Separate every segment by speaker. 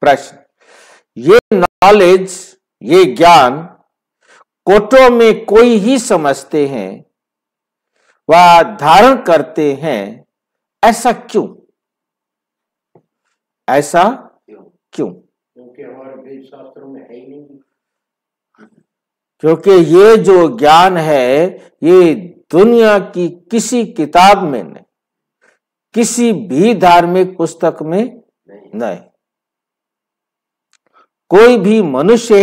Speaker 1: प्रश्न ये नॉलेज ये ज्ञान कोटो में कोई ही समझते हैं व धारण करते हैं ऐसा क्यों ऐसा क्यों क्योंकि हमारे वेद शास्त्रों में है ही नहीं क्योंकि ये जो ज्ञान है ये दुनिया की किसी किताब में नहीं किसी भी धार्मिक पुस्तक में नहीं कोई भी मनुष्य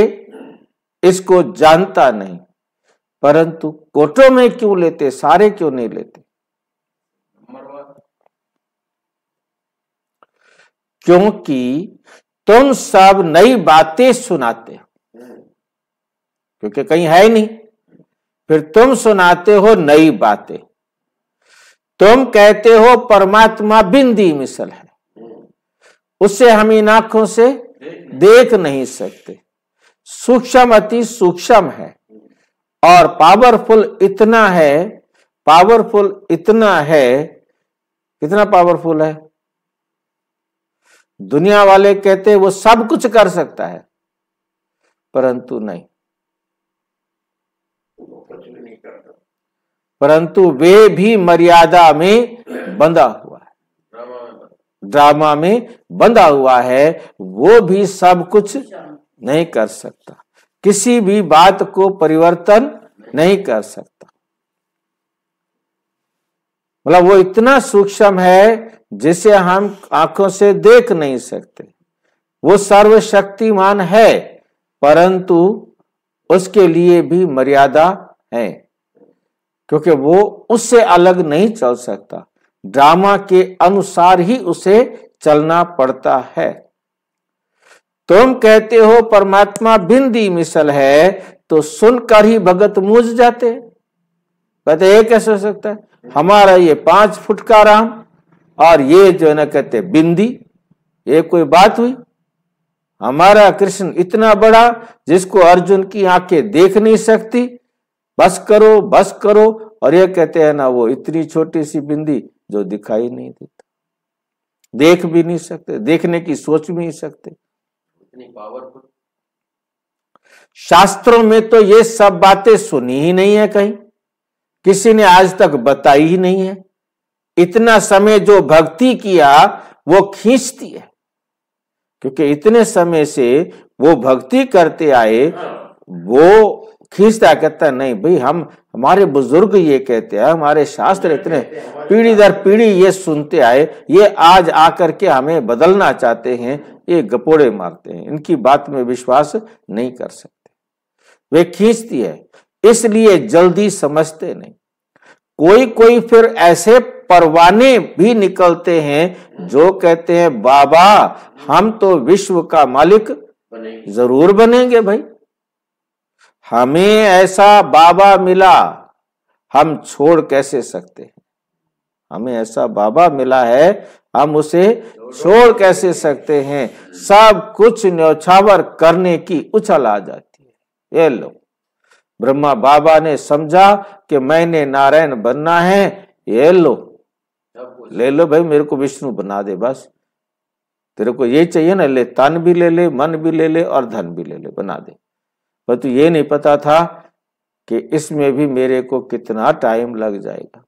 Speaker 1: इसको जानता नहीं परंतु कोटों में क्यों लेते सारे क्यों नहीं लेते क्योंकि तुम सब नई बातें सुनाते हो क्योंकि कहीं है नहीं फिर तुम सुनाते हो नई बातें तुम कहते हो परमात्मा बिंदी मिसल है उससे हम इन आंखों से देख नहीं सकते सूक्ष्म अति सूक्ष्म है और पावरफुल इतना है पावरफुल इतना है कितना पावरफुल है दुनिया वाले कहते वो सब कुछ कर सकता है परंतु नहीं परंतु वे भी मर्यादा में बंधा हुआ है ड्रामा में बंधा हुआ है वो भी सब कुछ नहीं कर सकता किसी भी बात को परिवर्तन नहीं कर सकता मतलब वो इतना सूक्ष्म है जिसे हम आंखों से देख नहीं सकते वो सर्वशक्तिमान है परंतु उसके लिए भी मर्यादा है क्योंकि वो उससे अलग नहीं चल सकता ड्रामा के अनुसार ही उसे चलना पड़ता है तुम कहते हो परमात्मा बिंदी मिसल है तो सुनकर ही भगत मूझ जाते कहते ये कैसे हो सकता है हमारा ये पांच फुट का राम और ये जो है ना कहते बिंदी ये कोई बात हुई हमारा कृष्ण इतना बड़ा जिसको अर्जुन की आंखें देख नहीं सकती बस करो बस करो और ये कहते हैं ना वो इतनी छोटी सी बिंदी जो दिखाई नहीं देता देख भी नहीं सकते देखने की सोच भी नहीं सकते पावरफुल शास्त्रों में तो ये सब बातें सुनी ही नहीं है कहीं किसी ने आज तक बताई ही नहीं है इतना समय जो भक्ति किया वो खींचती है क्योंकि इतने समय से वो भक्ति करते आए वो खींचता कहता नहीं भाई हम हमारे बुजुर्ग ये कहते हैं हमारे शास्त्र इतने पीढ़ी दर पीढ़ी ये सुनते आए ये आज आकर के हमें बदलना चाहते हैं ये गपोड़े मारते हैं इनकी बात में विश्वास नहीं कर सकते वे खींचती है इसलिए जल्दी समझते नहीं कोई कोई फिर ऐसे परवाने भी निकलते हैं जो कहते हैं बाबा हम तो विश्व का मालिक जरूर बनेंगे भाई हमें ऐसा बाबा मिला हम छोड़ कैसे सकते हैं हमें ऐसा बाबा मिला है हम उसे छोड़ कैसे सकते हैं सब कुछ न्यौछावर करने की उछल आ जाती है ये लो ब्रह्मा बाबा ने समझा कि मैंने नारायण बनना है ये लो ले लो भाई मेरे को विष्णु बना दे बस तेरे को ये चाहिए ना ले तन भी ले ले मन भी ले ले और धन भी ले ले बना दे परंतु तो ये नहीं पता था कि इसमें भी मेरे को कितना टाइम लग जाएगा